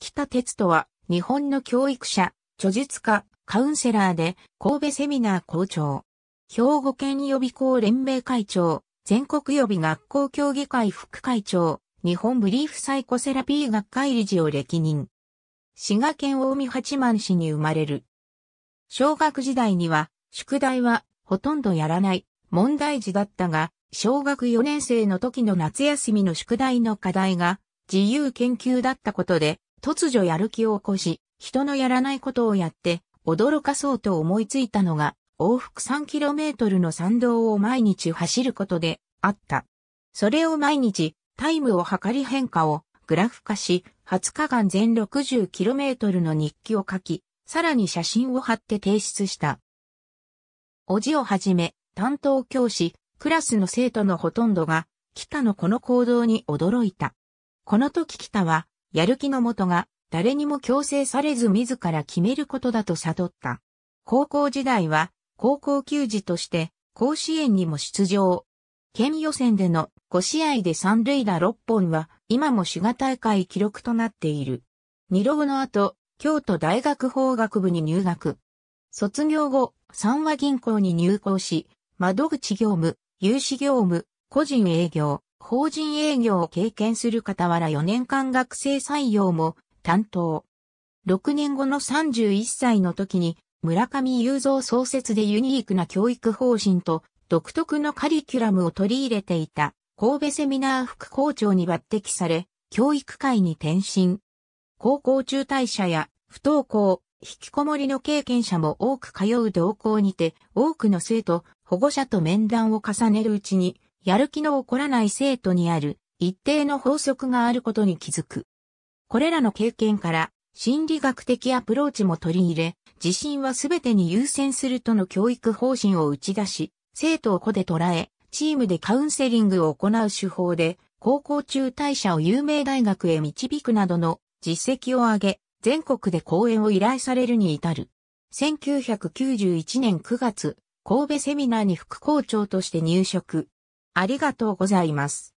北哲人は、日本の教育者、著述家、カウンセラーで、神戸セミナー校長。兵庫県予備校連盟会長、全国予備学校協議会副会長、日本ブリーフサイコセラピー学会理事を歴任。滋賀県大海八幡市に生まれる。小学時代には、宿題はほとんどやらない、問題児だったが、小学4年生の時の夏休みの宿題の課題が自由研究だったことで、突如やる気を起こし、人のやらないことをやって、驚かそうと思いついたのが、往復 3km の参道を毎日走ることであった。それを毎日、タイムを測り変化をグラフ化し、20日間全 60km の日記を書き、さらに写真を貼って提出した。おじをはじめ、担当教師、クラスの生徒のほとんどが、北のこの行動に驚いた。この時北は、やる気のもとが、誰にも強制されず自ら決めることだと悟った。高校時代は、高校球児として、甲子園にも出場。県予選での5試合で三塁打6本は、今も滋賀大会記録となっている。二浪の後、京都大学法学部に入学。卒業後、三和銀行に入校し、窓口業務、融資業務、個人営業、法人営業を経験する傍ら4年間学生採用も担当。6年後の31歳の時に村上雄三創設でユニークな教育方針と独特のカリキュラムを取り入れていた神戸セミナー副校長に抜擢され、教育界に転身。高校中退者や不登校、引きこもりの経験者も多く通う同校にて、多くの生徒、保護者と面談を重ねるうちに、やる気の起こらない生徒にある一定の法則があることに気づく。これらの経験から心理学的アプローチも取り入れ、自信は全てに優先するとの教育方針を打ち出し、生徒を子で捉え、チームでカウンセリングを行う手法で、高校中退者を有名大学へ導くなどの実績を上げ、全国で講演を依頼されるに至る。1991年9月、神戸セミナーに副校長として入職。ありがとうございます。